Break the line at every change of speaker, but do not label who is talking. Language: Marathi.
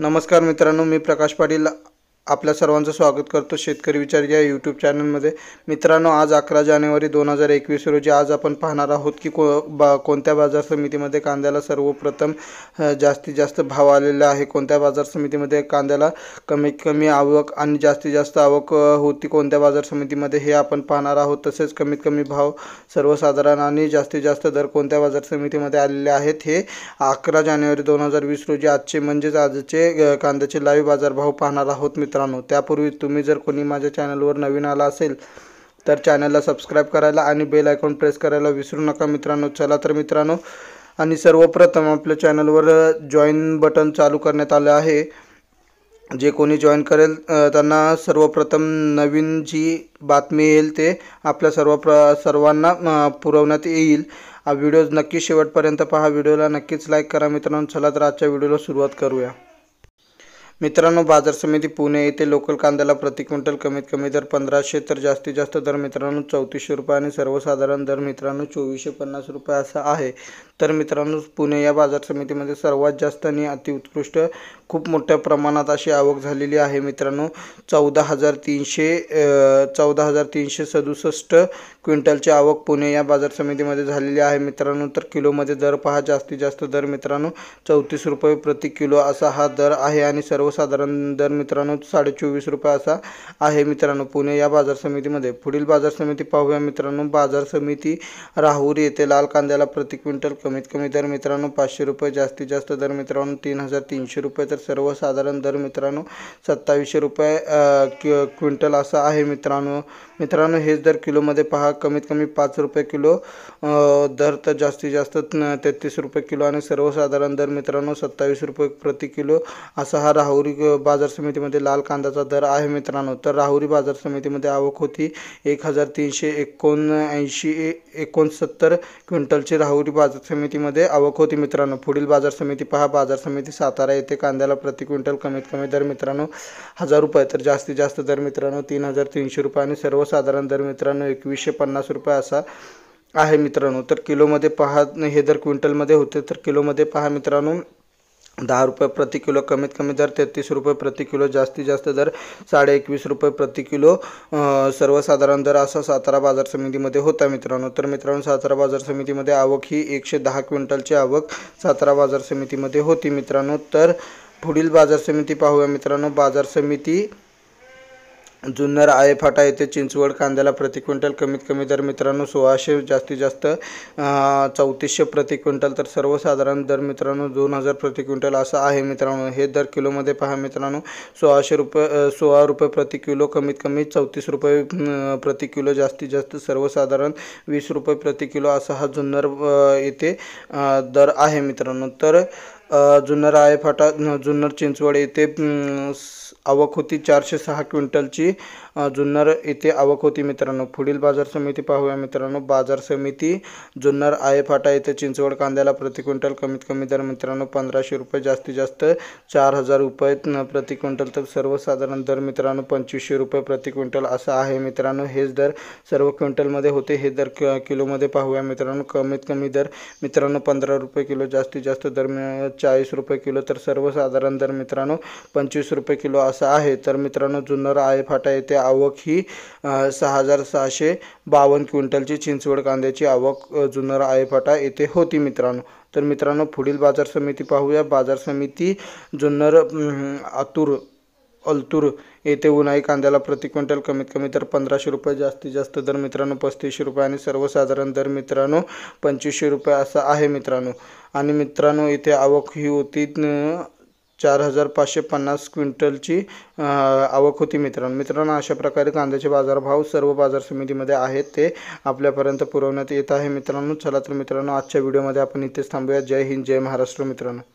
नमस्कार मित्रांनो मी प्रकाश पाटील आपल्या सर्वांचं स्वागत करतो शेतकरी विचार या यूट्यूब चॅनलमध्ये मित्रांनो आज अकरा जानेवारी दोन हजार एकवीस रोजी आज आपण पाहणार आहोत की को बा कोणत्या बाजार समितीमध्ये कांद्याला सर्वप्रथम जास्तीत जास्त भाव आलेला आहे कोणत्या बाजार समितीमध्ये कांद्याला कमीत कमी आवक आणि जास्तीत जास्त आवक होती कोणत्या बाजार समितीमध्ये हे आपण पाहणार आहोत तसेच कमीत कमी भाव सर्वसाधारण आणि जास्तीत जास्त दर कोणत्या बाजार समितीमध्ये आलेले आहेत हे अकरा जानेवारी दोन हजार वीस रोजी आजचे म्हणजेच आजचे कांद्याचे लाईव्ह बाजारभाव पाहणार आहोत मित्र मित्रांनो त्यापूर्वी तुम्ही जर कोणी माझ्या चॅनलवर नवीन आला असेल तर चॅनलला सबस्क्राईब करायला आणि बेल आयकॉन प्रेस करायला विसरू नका मित्रांनो चला तर मित्रांनो आणि सर्वप्रथम आपल्या चॅनलवर जॉईन बटन चालू करण्यात आलं आहे जे कोणी जॉईन करेल त्यांना सर्वप्रथम नवीन जी बातमी येईल ते आपल्या सर्व प्र सर्वांना पुरवण्यात येईल हा व्हिडिओ नक्की शेवटपर्यंत पहा व्हिडिओला नक्कीच लाईक करा मित्रांनो चला तर आजच्या व्हिडिओला सुरुवात करूया मित्रांनो बाजार समिती पुणे येथे लोकल कांद्याला प्रति क्विंटल कमीत कमी दर पंधराशे तर जास्तीत जास्त दर मित्रांनो चौतीसशे रुपये आणि सर्वसाधारण दर मित्रांनो चोवीसशे पन्नास रुपये असा आहे तर मित्रांनो पुणे या बाजार समितीमध्ये सर्वात जास्त आणि अतिउत्कृष्ट खूप मोठ्या प्रमाणात अशी आवक झालेली आहे मित्रांनो चौदा हजार तीनशे चौदा हजार तीनशे सदुसष्ट क्विंटलची आवक पुणे या बाजार समितीमध्ये झालेली आहे मित्रांनो तर किलोमध्ये दर पहा जास्तीत जास्त दर मित्रांनो चौतीस रुपये प्रति किलो असा हा दर आहे आणि सर्व सर्वसाधारण दर मित्रांनो साडे चोवीस रुपये असा आहे मित्रांनो पुणे या बाजार समितीमध्ये पुढील बाजार समिती पाहूया मित्रांनो बाजार समिती राहूर येथे लाल कांद्याला प्रति क्विंटल कमीत कमी दर मित्रांनो पाचशे रुपये जास्तीत जास्त दर मित्रांनो तीन हजार तीनशे रुपये तर सर्वसाधारण दर मित्रांनो सत्तावीसशे रुपये क्विंटल असा आहे मित्रांनो मित्रांनो हेच दर किलोमध्ये पहा कमीत कमी पाच रुपये किलो दर तर जास्तीत जास्त तेहतीस रुपये किलो आणि सर्वसाधारण दर मित्रांनो सत्तावीस रुपये प्रति किलो असा हा राहू राहुरी बाजार समितीमध्ये लाल कांद्याचा दर आहे मित्रांनो तर राहुरी बाजार समितीमध्ये आवक होती एक हजार तीनशे एकोणऐंशी एकोणसत्तर क्विंटलची राहुरी बाजार समितीमध्ये आवक होती मित्रांनो पुढील बाजार समिती पहा बाजार समिती सातारा येथे कांद्याला प्रति क्विंटल कमीत कमी दर मित्रांनो हजार रुपये तर जास्तीत जास्त दर मित्रांनो तीन हजार तीनशे रुपये आणि सर्वसाधारण दर मित्रांनो एकवीसशे पन्नास रुपये असा आहे मित्रांनो तर किलोमध्ये पहा हे दर क्विंटलमध्ये होते तर किलोमध्ये पहा मित्रांनो दहा रुपये प्रति किलो कमीत कमी दर तेहतीस रुपये प्रति किलो जास्तीत जास्त दर साडे एकवीस रुपये प्रति किलो सर्वसाधारण दर असा सातारा बाजार समितीमध्ये होता मित्रांनो तर मित्रांनो सातारा बाजार समितीमध्ये आवक ही एकशे दहा क्विंटलची आवक सातारा बाजार समितीमध्ये होती मित्रांनो तर पुढील बाजार समिती पाहूया मित्रांनो बाजार समिती जुन्नर आयफाटा फाटा येथे चिंचवड कांद्याला प्रति क्विंटल कमीत कमी दर मित्रांनो सोळाशे जास्तीत जास्त चौतीसशे प्रति क्विंटल तर सर्वसाधारण दर मित्रांनो दोन हजार प्रति क्विंटल असा आहे मित्रांनो हे दर किलोमध्ये पहा मित्रांनो सोळाशे रुपये सोळा रुपये प्रति किलो कमीत कमी चौतीस रुपये प्रति किलो जास्तीत जास्त सर्वसाधारण वीस रुपये प्रति किलो असा हा जुन्नर येथे दर आहे मित्रांनो तर जुन्नर आयफाटा फाटा जुन्नर चिंचवड येथे आवक होती चारशे सहा क्विंटलची जुन्नर येथे आवक होती मित्रांनो पुढील बाजार समिती पाहूया मित्रांनो बाजार समिती जुन्नर आय फाटा येथे चिंचवड कांद्याला प्रति क्विंटल कमीत कमी दर मित्रांनो पंधराशे रुपये जास्तीत जास्त चार हजार रुपये प्रति क्विंटल तर सर्वसाधारण दर मित्रांनो पंचवीसशे रुपये प्रति क्विंटल असा आहे मित्रांनो हेच दर सर्व क्विंटलमध्ये होते हे दर क किलोमध्ये पाहूया मित्रांनो कमीत कमी दर मित्रांनो पंधरा रुपये किलो जास्तीत जास्त दर चाळीस रुपये किलो तर सर्वसाधारण दर मित्रांनो पंचवीस रुपये किलो असा आहे तर मित्रांनो जुन्नर आय फाटा साठा येथे आवक ही सहा हजार सहाशे बावन्न क्विंटलची चिंचवड कांद्याची आवक जुन्नर आयफाटा येथे होती मित्रांनो तर मित्रांनो पुढील बाजार समिती पाहूया बाजार समिती जुन्नर आतूर अलतूर येथे उन्हाळी कांद्याला प्रति क्विंटल कमीत कमी तर पंधराशे रुपये जास्तीत जास्त दर मित्रांनो पस्तीसशे रुपये आणि सर्वसाधारण दर मित्रांनो पंचवीसशे रुपये असा आहे मित्रांनो आणि मित्रांनो इथे आवक ही होती चार हजार पाचशे पन्नास क्विंटलची आवक होती मित्रांनो मित्रांनो अशा प्रकारे कांद्याचे बाजारभाव सर्व बाजार समितीमध्ये आहेत ते आपल्यापर्यंत पुरवण्यात येत आहे मित्रांनो चला तर मित्रांनो आजच्या व्हिडिओमध्ये आपण इथेच थांबूया जय हिंद जय महाराष्ट्र मित्रांनो